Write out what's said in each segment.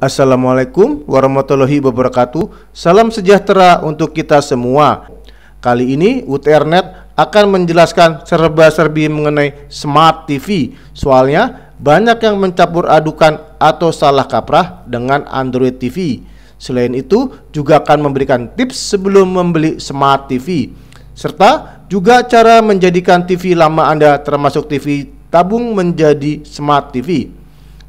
Assalamualaikum warahmatullahi wabarakatuh. Salam sejahtera untuk kita semua. Kali ini UTRNet akan menjelaskan serba-serbi mengenai Smart TV. Soalnya banyak yang mencampur adukan atau salah kaprah dengan Android TV. Selain itu, juga akan memberikan tips sebelum membeli Smart TV serta juga cara menjadikan TV lama Anda termasuk TV tabung menjadi Smart TV.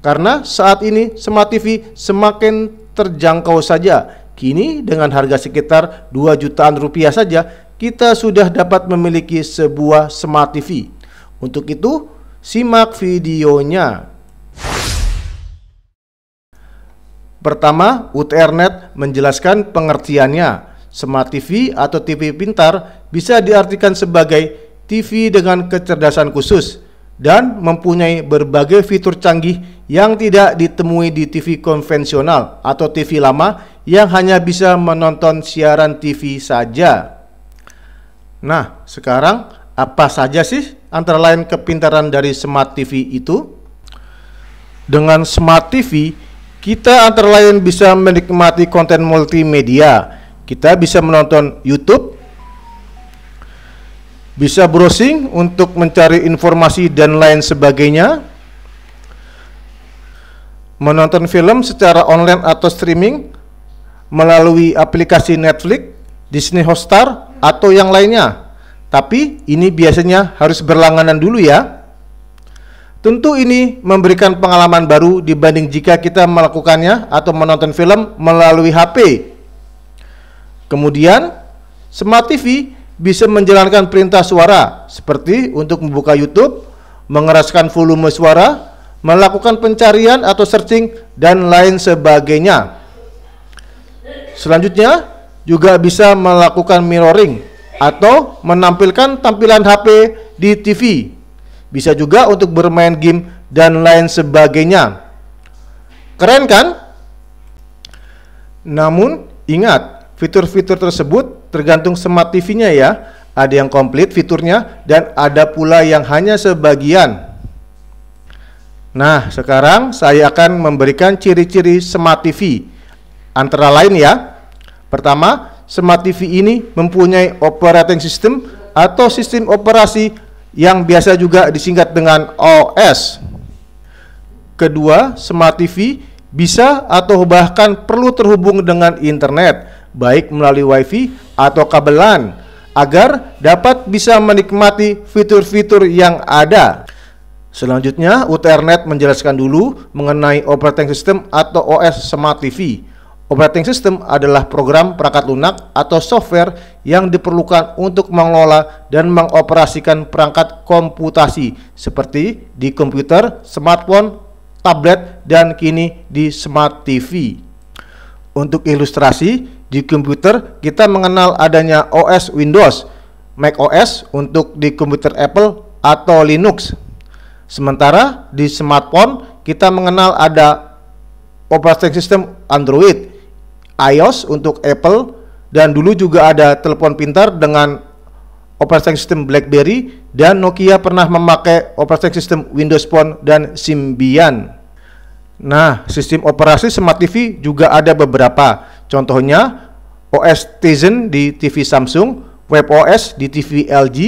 Karena saat ini Smart TV semakin terjangkau saja. Kini dengan harga sekitar 2 jutaan rupiah saja, kita sudah dapat memiliki sebuah Smart TV. Untuk itu, simak videonya. Pertama, UTRNet menjelaskan pengertiannya. Smart TV atau TV pintar bisa diartikan sebagai TV dengan kecerdasan khusus dan mempunyai berbagai fitur canggih yang tidak ditemui di TV konvensional atau TV lama yang hanya bisa menonton siaran TV saja. Nah, sekarang apa saja sih antara lain kepintaran dari smart TV itu? Dengan smart TV, kita antara lain bisa menikmati konten multimedia. Kita bisa menonton YouTube, bisa browsing untuk mencari informasi dan lain sebagainya, menonton film secara online atau streaming melalui aplikasi Netflix, Disney Hotstar, atau yang lainnya. Tapi ini biasanya harus berlangganan dulu ya. Tentu ini memberikan pengalaman baru dibanding jika kita melakukannya atau menonton film melalui HP. Kemudian, Smart TV bisa menjalankan perintah suara seperti untuk membuka YouTube, mengeraskan volume suara, melakukan pencarian atau searching dan lain sebagainya. Selanjutnya juga bisa melakukan mirroring atau menampilkan tampilan HP di TV. Bisa juga untuk bermain game dan lain sebagainya. Keren kan? Namun ingat, fitur-fitur tersebut tergantung smart TV-nya ya. Ada yang komplit fiturnya dan ada pula yang hanya sebagian. Nah, sekarang saya akan memberikan ciri-ciri smart TV. Antara lain ya. Pertama, smart TV ini mempunyai operating system atau sistem operasi yang biasa juga disingkat dengan OS. Kedua, smart TV bisa atau bahkan perlu terhubung dengan internet, baik melalui WiFi atau kabelan agar dapat bisa menikmati fitur-fitur yang ada. Selanjutnya, Ethernet menjelaskan dulu mengenai operating system atau OS Smart TV. Operating system adalah program perangkat lunak atau software yang diperlukan untuk mengelola dan mengoperasikan perangkat komputasi seperti di komputer, smartphone, tablet, dan kini di smart TV. Untuk ilustrasi, di komputer kita mengenal adanya OS Windows, Mac OS untuk di komputer Apple atau Linux. Sementara di smartphone kita mengenal ada operating system Android, iOS untuk Apple, dan dulu juga ada telepon pintar dengan operating system BlackBerry dan Nokia pernah memakai operating system Windows Phone dan Symbian. Nah, sistem operasi Smart TV juga ada beberapa. Contohnya OS Tizen di TV Samsung, WebOS di TV LG,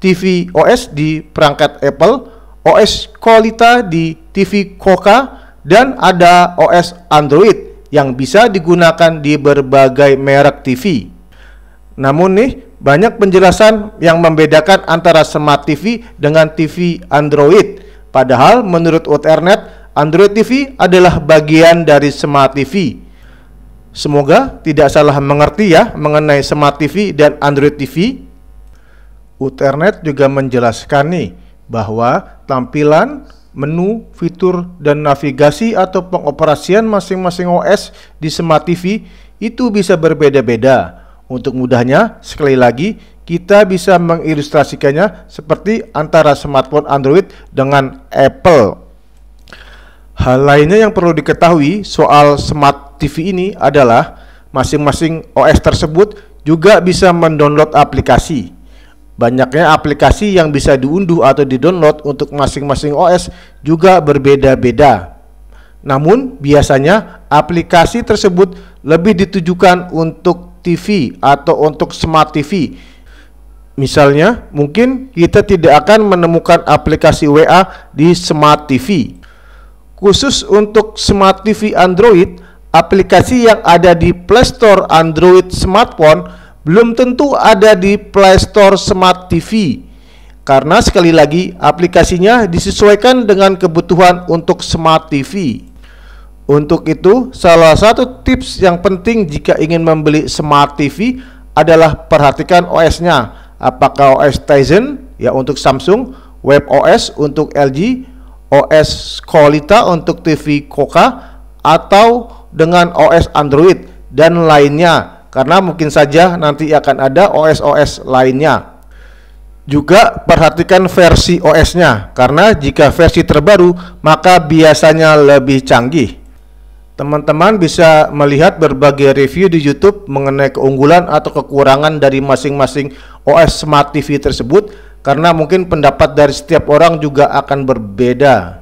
TV OS di perangkat Apple, OS Qualita di TV Koka, dan ada OS Android yang bisa digunakan di berbagai merek TV. Namun nih, banyak penjelasan yang membedakan antara Smart TV dengan TV Android. Padahal menurut Uternet, Android TV adalah bagian dari Smart TV. Semoga tidak salah mengerti ya mengenai Smart TV dan Android TV. Uternet juga menjelaskan nih bahwa tampilan, menu, fitur, dan navigasi atau pengoperasian masing-masing OS di Smart TV itu bisa berbeda-beda. Untuk mudahnya, sekali lagi, kita bisa mengilustrasikannya seperti antara smartphone Android dengan Apple Hal lainnya yang perlu diketahui soal Smart TV ini adalah masing-masing OS tersebut juga bisa mendownload aplikasi. Banyaknya aplikasi yang bisa diunduh atau didownload untuk masing-masing OS juga berbeda-beda. Namun, biasanya aplikasi tersebut lebih ditujukan untuk TV atau untuk smart TV. Misalnya, mungkin kita tidak akan menemukan aplikasi WA di smart TV khusus untuk Smart TV Android, aplikasi yang ada di Play Store Android smartphone belum tentu ada di Play Store Smart TV. Karena sekali lagi aplikasinya disesuaikan dengan kebutuhan untuk Smart TV. Untuk itu, salah satu tips yang penting jika ingin membeli Smart TV adalah perhatikan OS-nya. Apakah OS Tizen ya untuk Samsung, WebOS untuk LG, OS Qualita untuk TV Koka atau dengan OS Android dan lainnya karena mungkin saja nanti akan ada OS-OS lainnya. Juga perhatikan versi OS-nya karena jika versi terbaru maka biasanya lebih canggih. Teman-teman bisa melihat berbagai review di YouTube mengenai keunggulan atau kekurangan dari masing-masing OS Smart TV tersebut karena mungkin pendapat dari setiap orang juga akan berbeda.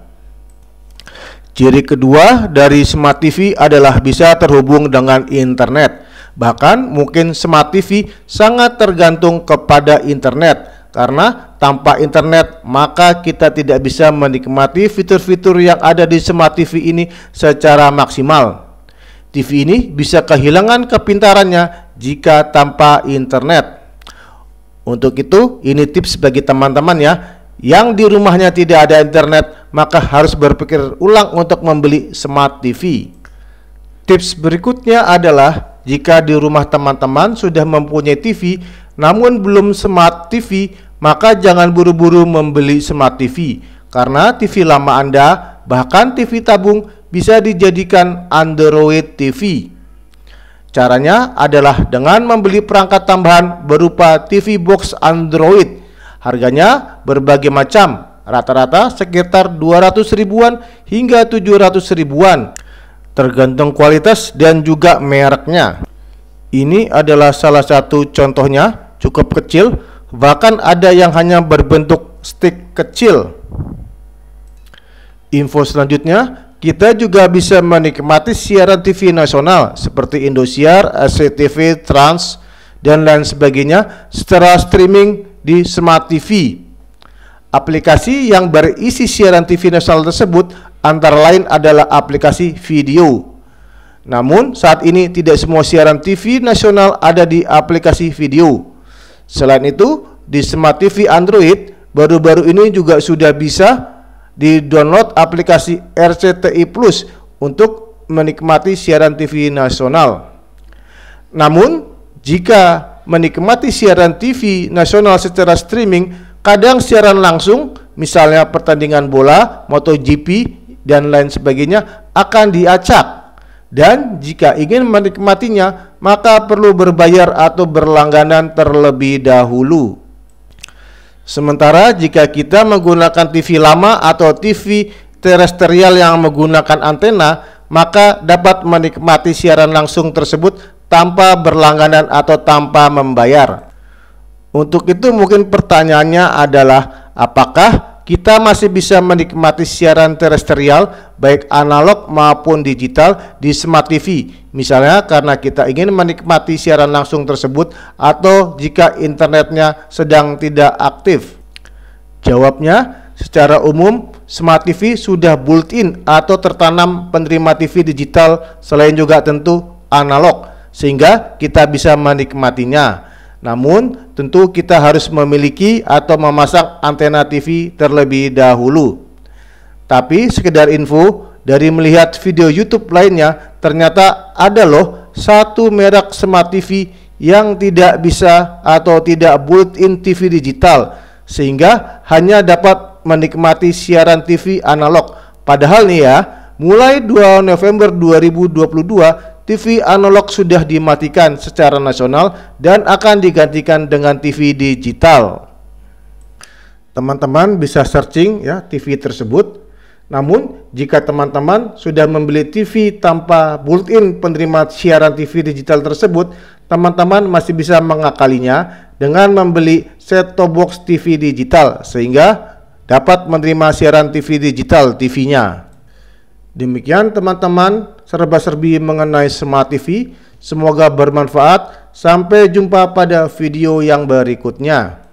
Ciri kedua dari Smart TV adalah bisa terhubung dengan internet. Bahkan mungkin Smart TV sangat tergantung kepada internet karena tanpa internet maka kita tidak bisa menikmati fitur-fitur yang ada di Smart TV ini secara maksimal. TV ini bisa kehilangan kepintarannya jika tanpa internet untuk itu, ini tips bagi teman-teman ya yang di rumahnya tidak ada internet, maka harus berpikir ulang untuk membeli smart TV. Tips berikutnya adalah jika di rumah teman-teman sudah mempunyai TV namun belum smart TV, maka jangan buru-buru membeli smart TV karena TV lama Anda, bahkan TV tabung bisa dijadikan Android TV. Caranya adalah dengan membeli perangkat tambahan berupa TV box Android. Harganya berbagai macam, rata-rata sekitar 200 ribuan hingga 700 ribuan, tergantung kualitas dan juga mereknya. Ini adalah salah satu contohnya, cukup kecil, bahkan ada yang hanya berbentuk stick kecil. Info selanjutnya, kita juga bisa menikmati siaran TV nasional seperti Indosiar, SCTV, Trans, dan lain sebagainya secara streaming di Smart TV. Aplikasi yang berisi siaran TV nasional tersebut antara lain adalah aplikasi video. Namun saat ini tidak semua siaran TV nasional ada di aplikasi video. Selain itu, di Smart TV Android baru-baru ini juga sudah bisa di-download aplikasi RCTI Plus untuk menikmati siaran TV nasional. Namun, jika menikmati siaran TV nasional secara streaming, kadang siaran langsung, misalnya pertandingan bola, MotoGP, dan lain sebagainya akan diacak. Dan jika ingin menikmatinya, maka perlu berbayar atau berlangganan terlebih dahulu. Sementara jika kita menggunakan TV lama atau TV terestrial yang menggunakan antena, maka dapat menikmati siaran langsung tersebut tanpa berlangganan atau tanpa membayar. Untuk itu mungkin pertanyaannya adalah apakah kita masih bisa menikmati siaran terestrial baik analog maupun digital di Smart TV. Misalnya karena kita ingin menikmati siaran langsung tersebut atau jika internetnya sedang tidak aktif. Jawabnya, secara umum Smart TV sudah built-in atau tertanam penerima TV digital selain juga tentu analog sehingga kita bisa menikmatinya. Namun, tentu kita harus memiliki atau memasang antena TV terlebih dahulu. Tapi sekedar info, dari melihat video YouTube lainnya, ternyata ada loh satu merek smart TV yang tidak bisa atau tidak built-in TV digital, sehingga hanya dapat menikmati siaran TV analog. Padahal nih ya, mulai 2 November 2022 TV analog sudah dimatikan secara nasional dan akan digantikan dengan TV digital. Teman-teman bisa searching ya TV tersebut. Namun, jika teman-teman sudah membeli TV tanpa built-in penerima siaran TV digital tersebut, teman-teman masih bisa mengakalinya dengan membeli set-top box TV digital sehingga dapat menerima siaran TV digital TV-nya. Demikian teman-teman serba-serbi mengenai Smart TV. Semoga bermanfaat. Sampai jumpa pada video yang berikutnya.